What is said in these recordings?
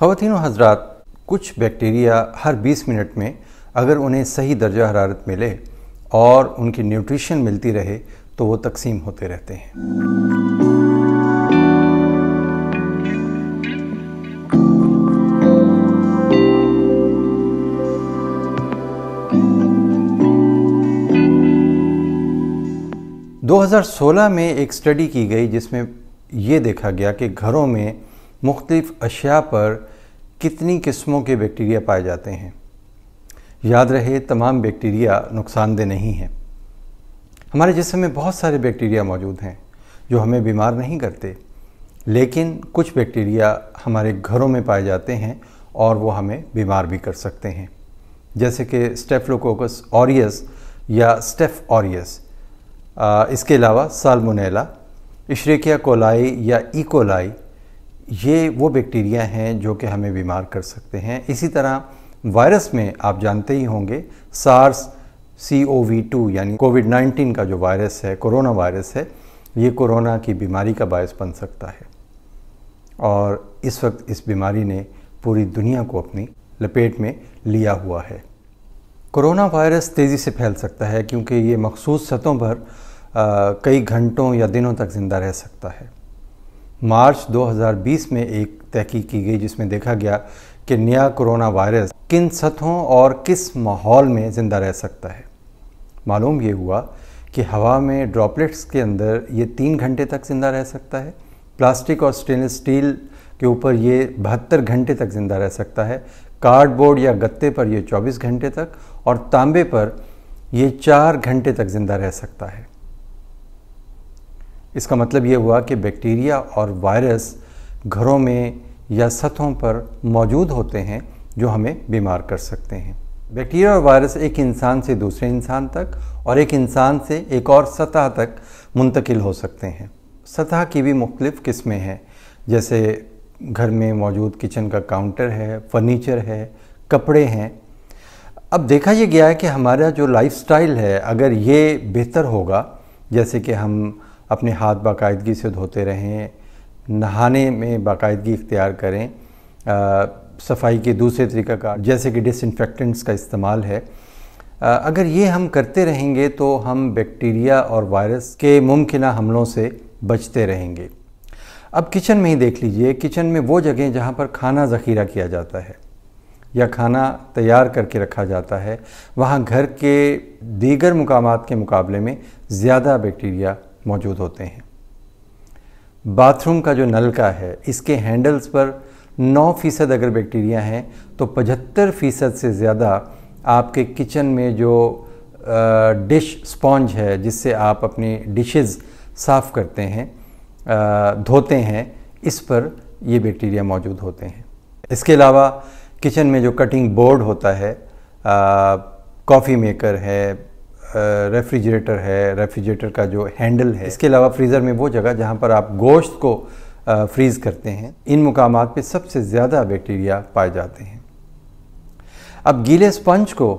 खातिन हजरात कुछ बैक्टीरिया हर 20 मिनट में अगर उन्हें सही दर्जा हरारत मिले और उनकी न्यूट्रिशन मिलती रहे तो वो तकसीम होते रहते हैं दो हज़ार सोलह में एक स्टडी की गई जिसमें ये देखा गया कि घरों में मुख्तलिफ़ अशिया पर कितनी किस्मों के बैक्टीरिया पाए जाते हैं याद रहे तमाम बैक्टीरिया नुकसानदेह नहीं हैं हमारे जिसम में बहुत सारे बैक्टीरिया मौजूद हैं जो हमें बीमार नहीं करते लेकिन कुछ बैक्टीरिया हमारे घरों में पाए जाते हैं और वो हमें बीमार भी कर सकते हैं जैसे कि स्टेफलोकोकस ऑरियस या स्टेफ ऑरियस इसके अलावा सालमोनेला इश्रेकिया कोलाई या ई e. कोलाई ये वो बैक्टीरिया हैं जो कि हमें बीमार कर सकते हैं इसी तरह वायरस में आप जानते ही होंगे SARS C O V two यानी कोविड नाइन्टीन का जो वायरस है कोरोना वायरस है ये कोरोना की बीमारी का बायस बन सकता है और इस वक्त इस बीमारी ने पूरी दुनिया को अपनी लपेट में लिया हुआ है कोरोना वायरस तेज़ी से फैल सकता है क्योंकि ये मखसूस सतहों पर कई घंटों या दिनों तक ज़िंदा रह सकता है मार्च 2020 में एक तहकीक की गई जिसमें देखा गया कि नया कोरोना वायरस किन सतहों और किस माहौल में ज़िंदा रह सकता है मालूम ये हुआ कि हवा में ड्रॉपलेट्स के अंदर ये तीन घंटे तक ज़िंदा रह सकता है प्लास्टिक और स्टेनलेस स्टील के ऊपर ये बहत्तर घंटे तक ज़िंदा रह सकता है कार्डबोर्ड या गत्ते पर यह 24 घंटे तक और तांबे पर यह चार घंटे तक ज़िंदा रह सकता है इसका मतलब ये हुआ कि बैक्टीरिया और वायरस घरों में या सतहों पर मौजूद होते हैं जो हमें बीमार कर सकते हैं बैक्टीरिया और वायरस एक इंसान से दूसरे इंसान तक और एक इंसान से एक और सतह तक मुंतकिल हो सकते हैं सतह की भी मुख्तलिफ़ किस्में हैं जैसे घर में मौजूद किचन का काउंटर है फर्नीचर है कपड़े हैं अब देखा यह गया है कि हमारा जो लाइफ है अगर ये बेहतर होगा जैसे कि हम अपने हाथ बाकायदगी से धोते रहें नहाने में बाकायदगी इख्तियार करें आ, सफाई के दूसरे तरीक़ा का जैसे कि डिसइनफेक्टेंट्स का इस्तेमाल है आ, अगर ये हम करते रहेंगे तो हम बैक्टीरिया और वायरस के मुमकिन हमलों से बचते रहेंगे अब किचन में ही देख लीजिए किचन में वो जगह जहाँ पर खाना ज़ख़ीरा किया जाता है या खाना तैयार करके रखा जाता है वहाँ घर के दीगर मुकाम के मुकाबले में ज़्यादा बैक्टीरिया मौजूद होते हैं बाथरूम का जो नलका है इसके हैंडल्स पर 9 फ़ीसद अगर बैक्टीरिया हैं तो 75 फ़ीसद से ज़्यादा आपके किचन में जो डिश स्पॉन्ज है जिससे आप अपनी डिशेस साफ़ करते हैं धोते हैं इस पर ये बैक्टीरिया मौजूद होते हैं इसके अलावा किचन में जो कटिंग बोर्ड होता है कॉफ़ी मेकर है रेफ्रिजरेटर है रेफ्रिजरेटर का जो हैंडल है इसके अलावा फ्रीज़र में वो जगह जहाँ पर आप गोश्त को फ्रीज़ करते हैं इन मुकाम पर सबसे ज़्यादा बैक्टीरिया पाए जाते हैं अब गीले स्पंज को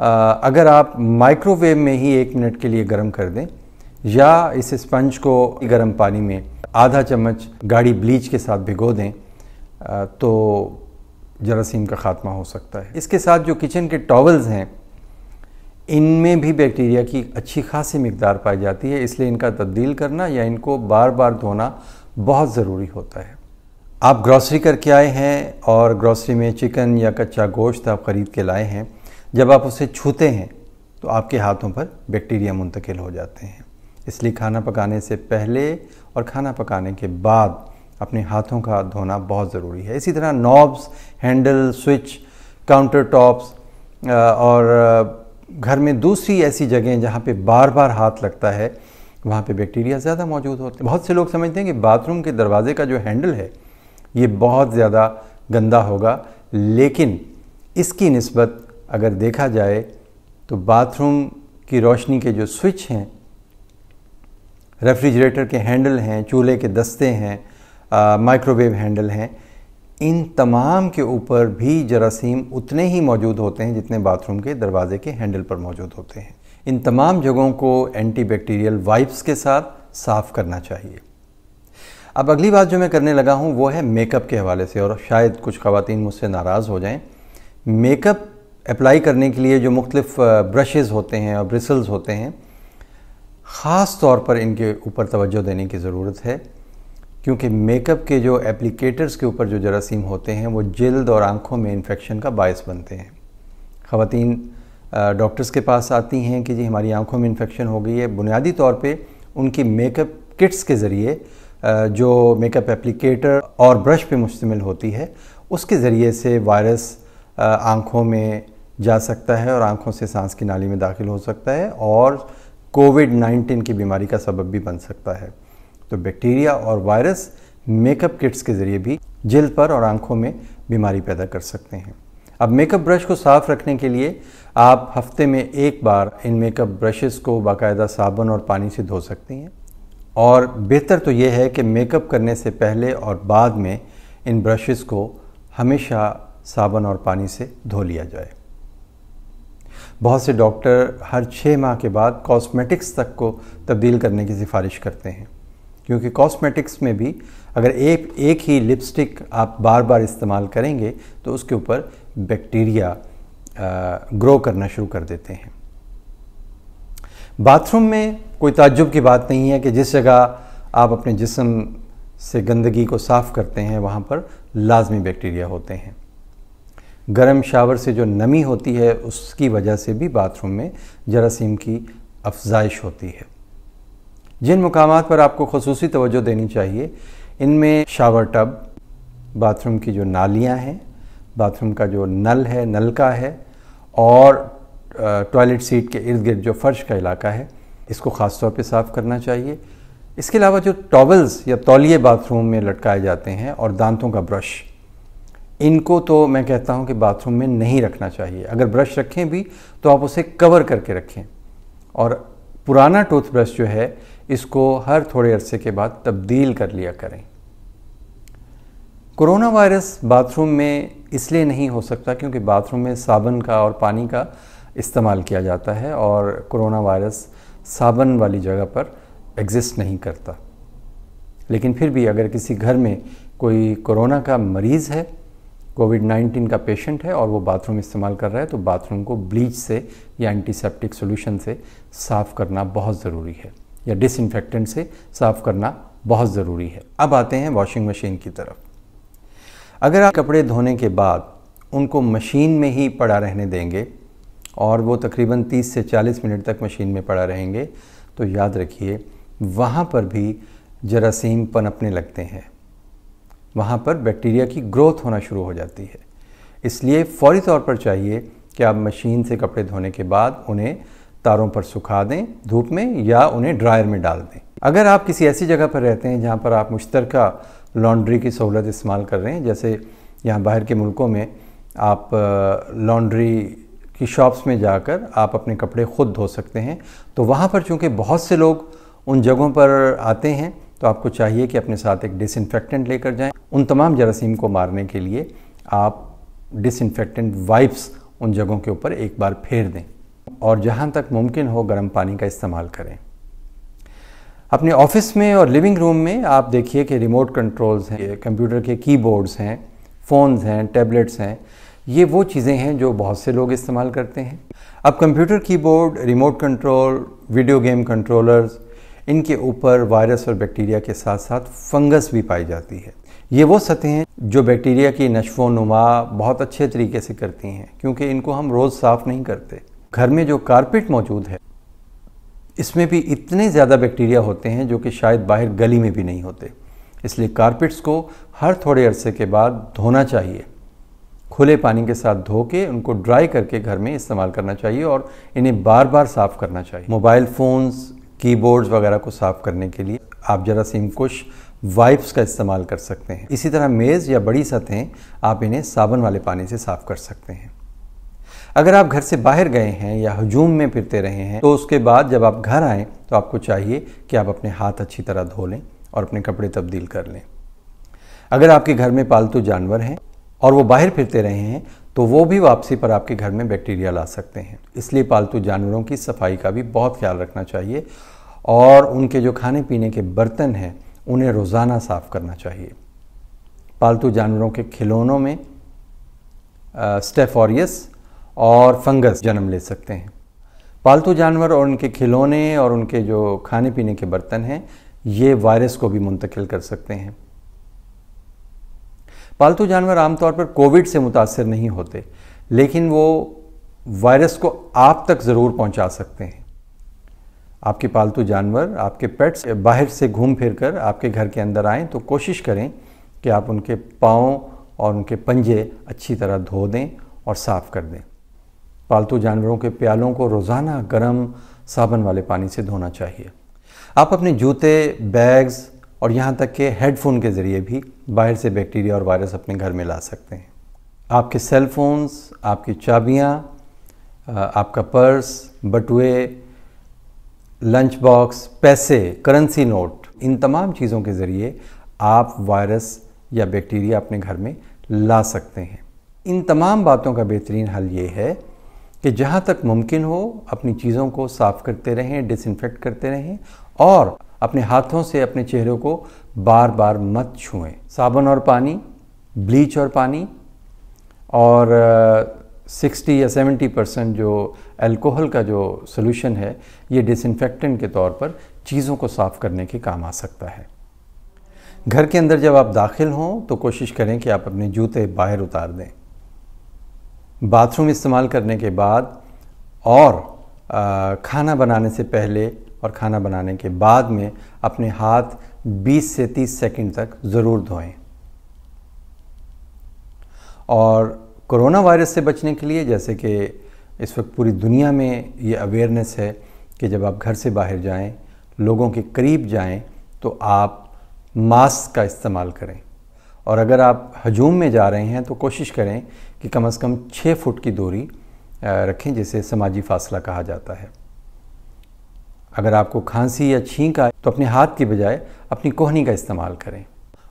अगर आप माइक्रोवेव में ही एक मिनट के लिए गर्म कर दें या इस स्पंज को गर्म पानी में आधा चम्मच गाढ़ी ब्लीच के साथ भिगो दें तो जरासीम का ख़ात्मा हो सकता है इसके साथ जो किचन के टॉवल्स हैं इनमें भी बैक्टीरिया की अच्छी खासी मकदार पाई जाती है इसलिए इनका तब्दील करना या इनको बार बार धोना बहुत ज़रूरी होता है आप ग्रॉसरी करके आए हैं और ग्रॉसरी में चिकन या कच्चा गोश्त आप ख़रीद के लाए हैं जब आप उसे छूते हैं तो आपके हाथों पर बैक्टीरिया मुंतकिल हो जाते हैं इसलिए खाना पकाने से पहले और खाना पकाने के बाद अपने हाथों का धोना बहुत ज़रूरी है इसी तरह knobs handle switch counter tops और घर में दूसरी ऐसी जगह जहाँ पे बार बार हाथ लगता है वहाँ पे बैक्टीरिया ज़्यादा मौजूद होते हैं बहुत से लोग समझते हैं कि बाथरूम के दरवाजे का जो हैंडल है ये बहुत ज़्यादा गंदा होगा लेकिन इसकी नस्बत अगर देखा जाए तो बाथरूम की रोशनी के जो स्विच हैं रेफ्रिजरेटर के हैंडल हैं चूल्हे के दस्ते हैं माइक्रोवेव हैंडल हैं इन तमाम के ऊपर भी जरासीम उतने ही मौजूद होते हैं जितने बाथरूम के दरवाजे के हैंडल पर मौजूद होते हैं इन तमाम जगहों को एंटीबैक्टीरियल वाइप्स के साथ साफ़ करना चाहिए अब अगली बात जो मैं करने लगा हूँ वो है मेकअप के हवाले से और शायद कुछ खातन मुझसे नाराज़ हो जाएं मेकअप अप्लाई करने के लिए जो मुख्तलिफ ब्रशेज़ होते हैं और ब्रिसल्स होते हैं ख़ास तौर पर इनके ऊपर तवज्जो देने की ज़रूरत है क्योंकि मेकअप के जो एप्लीकेटर्स के ऊपर जो जरासीम होते हैं वो जल्द और आँखों में इन्फेक्शन का बायस बनते हैं ख़वान डॉक्टर्स के पास आती हैं कि जी हमारी आँखों में इन्फेक्शन हो गई है बुनियादी तौर पे उनकी मेकअप किट्स के ज़रिए जो मेकअप एप्लीकेटर और ब्रश पे मुश्तमिल होती है उसके ज़रिए से वायरस आँखों में जा सकता है और आँखों से सांस की नाली में दाखिल हो सकता है और कोविड 19 की बीमारी का सबब भी बन सकता है तो बैक्टीरिया और वायरस मेकअप किट्स के ज़रिए भी जल्द पर और आंखों में बीमारी पैदा कर सकते हैं अब मेकअप ब्रश को साफ़ रखने के लिए आप हफ्ते में एक बार इन मेकअप ब्रशेस को बाकायदा साबुन और पानी से धो सकते हैं और बेहतर तो ये है कि मेकअप करने से पहले और बाद में इन ब्रशेस को हमेशा साबुन और पानी से धो लिया जाए बहुत से डॉक्टर हर छः माह के बाद कॉस्मेटिक्स तक को तब्दील करने की सिफारिश करते हैं क्योंकि कॉस्मेटिक्स में भी अगर एक एक ही लिपस्टिक आप बार बार इस्तेमाल करेंगे तो उसके ऊपर बैक्टीरिया ग्रो करना शुरू कर देते हैं बाथरूम में कोई ताज्जुब की बात नहीं है कि जिस जगह आप अपने जिसम से गंदगी को साफ़ करते हैं वहाँ पर लाजमी बैक्टीरिया होते हैं गर्म शावर से जो नमी होती है उसकी वजह से भी बाथरूम में जरासीम की अफजाइश होती है जिन मकाम पर आपको खसूस तोज्जो देनी चाहिए इनमें शावर टब बाथरूम की जो नालियाँ हैं बाथरूम का जो नल है नलका है और टॉयलेट सीट के इर्द गिर्द जो फर्श का इलाका है इसको ख़ास तौर पर साफ़ करना चाहिए इसके अलावा जो टॉवल्स या तौलिए बाथरूम में लटकाए जाते हैं और दांतों का ब्रश इनको तो मैं कहता हूँ कि बाथरूम में नहीं रखना चाहिए अगर ब्रश रखें भी तो आप उसे कवर करके रखें और पुराना टूथब्रश जो है इसको हर थोड़े अरसे के बाद तब्दील कर लिया करें कोरोना वायरस बाथरूम में इसलिए नहीं हो सकता क्योंकि बाथरूम में साबन का और पानी का इस्तेमाल किया जाता है और कोरोना वायरस साबन वाली जगह पर एग्जिस्ट नहीं करता लेकिन फिर भी अगर किसी घर में कोई कोरोना का मरीज़ है कोविड 19 का पेशेंट है और वो बाथरूम इस्तेमाल कर रहा है तो बाथरूम को ब्लीच से या एंटीसेप्टिक सोल्यूशन से साफ़ करना बहुत ज़रूरी है या डिसइंफेक्टेंट से साफ़ करना बहुत ज़रूरी है अब आते हैं वॉशिंग मशीन की तरफ अगर आप कपड़े धोने के बाद उनको मशीन में ही पड़ा रहने देंगे और वो तकरीबन 30 से 40 मिनट तक मशीन में पड़ा रहेंगे तो याद रखिए वहाँ पर भी जरासीम पनपने लगते हैं वहाँ पर बैक्टीरिया की ग्रोथ होना शुरू हो जाती है इसलिए फ़ौरी तौर पर चाहिए कि आप मशीन से कपड़े धोने के बाद उन्हें तारों पर सुखा दें धूप में या उन्हें ड्रायर में डाल दें अगर आप किसी ऐसी जगह पर रहते हैं जहाँ पर आप मुश्तर लॉन्ड्री की सहूलत इस्तेमाल कर रहे हैं जैसे यहाँ बाहर के मुल्कों में आप लॉन्ड्री की शॉप्स में जाकर आप अपने कपड़े खुद धो सकते हैं तो वहाँ पर चूँकि बहुत से लोग उन जगहों पर आते हैं तो आपको चाहिए कि अपने साथ एक डिसइनफेक्टेंट लेकर जाएं उन तमाम जरासीम को मारने के लिए आप डिसइनफेक्टेंट वाइप्स उन जगहों के ऊपर एक बार फेर दें और जहाँ तक मुमकिन हो गर्म पानी का इस्तेमाल करें अपने ऑफिस में और लिविंग रूम में आप देखिए कि रिमोट कंट्रोल्स हैं कंप्यूटर के कीबोर्ड्स हैं फ़ोन्स हैं टैबलेट्स हैं ये वो चीज़ें हैं जो बहुत से लोग इस्तेमाल करते हैं अब computer keyboard remote control video game controllers इनके ऊपर वायरस और बैक्टीरिया के साथ साथ फंगस भी पाई जाती है ये वो सतहें हैं जो बैक्टीरिया की नशो नुमा बहुत अच्छे तरीके से करती हैं क्योंकि इनको हम रोज़ साफ़ नहीं करते घर में जो कारपेट मौजूद है इसमें भी इतने ज़्यादा बैक्टीरिया होते हैं जो कि शायद बाहर गली में भी नहीं होते इसलिए कारपेट्स को हर थोड़े अरसे के बाद धोना चाहिए खुले पानी के साथ धो के उनको ड्राई करके घर में इस्तेमाल करना चाहिए और इन्हें बार बार साफ़ करना चाहिए मोबाइल फ़ोन्स कीबोर्ड्स वगैरह को साफ़ करने के लिए आप सीम कुश वाइप्स का इस्तेमाल कर सकते हैं इसी तरह मेज़ या बड़ी सतहें आप इन्हें साबुन वाले पानी से साफ़ कर सकते हैं अगर आप घर से बाहर गए हैं या हजूम में फिरते रहे हैं तो उसके बाद जब आप घर आएँ तो आपको चाहिए कि आप अपने हाथ अच्छी तरह धो लें और अपने कपड़े तब्दील कर लें अगर आपके घर में पालतू जानवर हैं और वो बाहर फिरते रहे हैं तो वो भी वापसी पर आपके घर में बैक्टीरिया ला सकते हैं इसलिए पालतू जानवरों की सफाई का भी बहुत ख्याल रखना चाहिए और उनके जो खाने पीने के बर्तन हैं उन्हें रोज़ाना साफ़ करना चाहिए पालतू जानवरों के खिलौनों में स्टेफोरियस और फंगस जन्म ले सकते हैं पालतू जानवर और उनके खिलौने और उनके जो खाने पीने के बर्तन हैं ये वायरस को भी मुंतकिल कर सकते हैं पालतू जानवर आमतौर पर कोविड से मुतासर नहीं होते लेकिन वो वायरस को आप तक ज़रूर पहुंचा सकते हैं आपके पालतू जानवर आपके पेट्स बाहर से घूम फिर कर आपके घर के अंदर आएँ तो कोशिश करें कि आप उनके पाँव और उनके पंजे अच्छी तरह धो दें और साफ़ कर दें पालतू जानवरों के प्यालों को रोज़ाना गर्म साबन वाले पानी से धोना चाहिए आप अपने जूते बैग्स और यहाँ तक के हेडफोन के ज़रिए भी बाहर से बैक्टीरिया और वायरस अपने घर में ला सकते हैं आपके सेल फोन्स आपकी चाबियाँ आपका पर्स बटुए लंच बॉक्स पैसे करेंसी नोट इन तमाम चीज़ों के ज़रिए आप वायरस या बैक्टीरिया अपने घर में ला सकते हैं इन तमाम बातों का बेहतरीन हल ये है कि जहाँ तक मुमकिन हो अपनी चीज़ों को साफ करते रहें डिसइनफेक्ट करते रहें और अपने हाथों से अपने चेहरे को बार बार मत छुएं साबुन और पानी ब्लीच और पानी और सिक्सटी या सेवेंटी परसेंट जो अल्कोहल का जो सोल्यूशन है ये डिसइनफेक्टेंट के तौर पर चीज़ों को साफ़ करने के काम आ सकता है घर के अंदर जब आप दाखिल हों तो कोशिश करें कि आप अपने जूते बाहर उतार दें बाथरूम इस्तेमाल करने के बाद और आ, खाना बनाने से पहले और खाना बनाने के बाद में अपने हाथ 20 से 30 सेकंड तक ज़रूर धोएं और कोरोना वायरस से बचने के लिए जैसे कि इस वक्त पूरी दुनिया में ये अवेयरनेस है कि जब आप घर से बाहर जाएं, लोगों के करीब जाएं, तो आप मास्क का इस्तेमाल करें और अगर आप हजूम में जा रहे हैं तो कोशिश करें कि कम अज़ कम छः फुट की दूरी रखें जिसे समाजी फासला कहा जाता है अगर आपको खांसी या छींक आए तो अपने हाथ की बजाय अपनी कोहनी का इस्तेमाल करें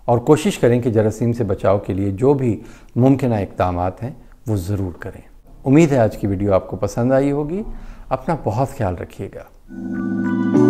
और कोशिश करें कि जरासीम से बचाव के लिए जो भी मुमकिन इकदाम हैं वो ज़रूर करें उम्मीद है आज की वीडियो आपको पसंद आई होगी अपना बहुत ख्याल रखिएगा